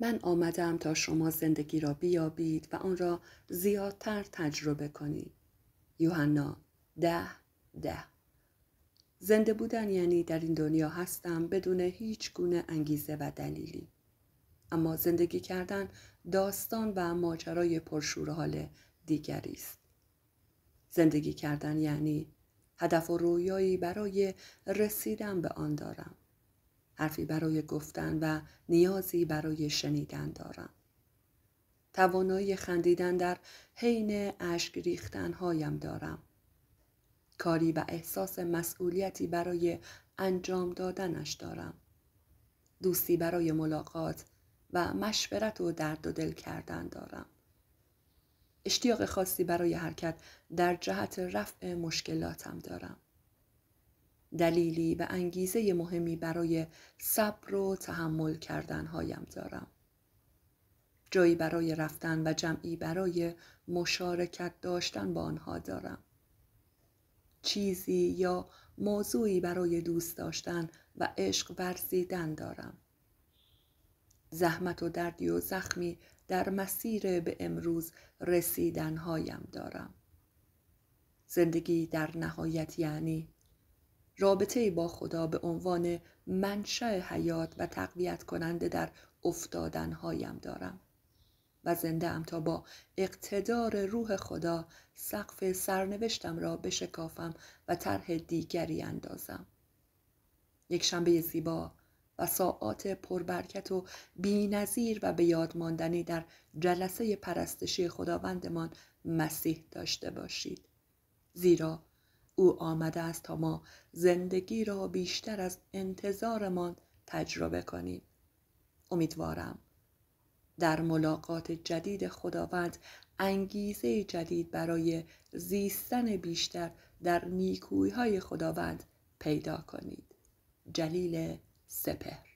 من آمدم تا شما زندگی را بیابید و آن را زیادتر تجربه کنید. یوحنا ده ده زنده بودن یعنی در این دنیا هستم بدون هیچ گونه انگیزه و دلیلی. اما زندگی کردن داستان و ماجرای حال دیگری است. زندگی کردن یعنی هدف و رویایی برای رسیدن به آن دارم. حرفی برای گفتن و نیازی برای شنیدن دارم. توانایی خندیدن در حین اشک ریختن هایم دارم. کاری و احساس مسئولیتی برای انجام دادنش دارم. دوستی برای ملاقات و مشورت و درد و دل کردن دارم. اشتیاق خاصی برای حرکت در جهت رفع مشکلاتم دارم. دلیلی و انگیزه مهمی برای صبر و تحمل کردن هایم دارم. جایی برای رفتن و جمعی برای مشارکت داشتن با آنها دارم. چیزی یا موضوعی برای دوست داشتن و عشق ورزیدن دارم. زحمت و دردی و زخمی در مسیر به امروز رسیدن هایم دارم. زندگی در نهایت یعنی رابطه با خدا به عنوان منشأ حیات و تقویت کننده در افتادنهایم دارم و زنده ام تا با اقتدار روح خدا سقف سرنوشتم را بشکافم و طرح دیگری اندازم یک شنبه زیبا و ساعات پربرکت و بینظیر و به یاد ماندنی در جلسه پرستشی خداوندمان مسیح داشته باشید زیرا او آمده است تا ما زندگی را بیشتر از انتظارمان تجربه کنیم امیدوارم در ملاقات جدید خداوند انگیزه جدید برای زیستن بیشتر در نیکویهای خداوند پیدا کنید جلیل سپهر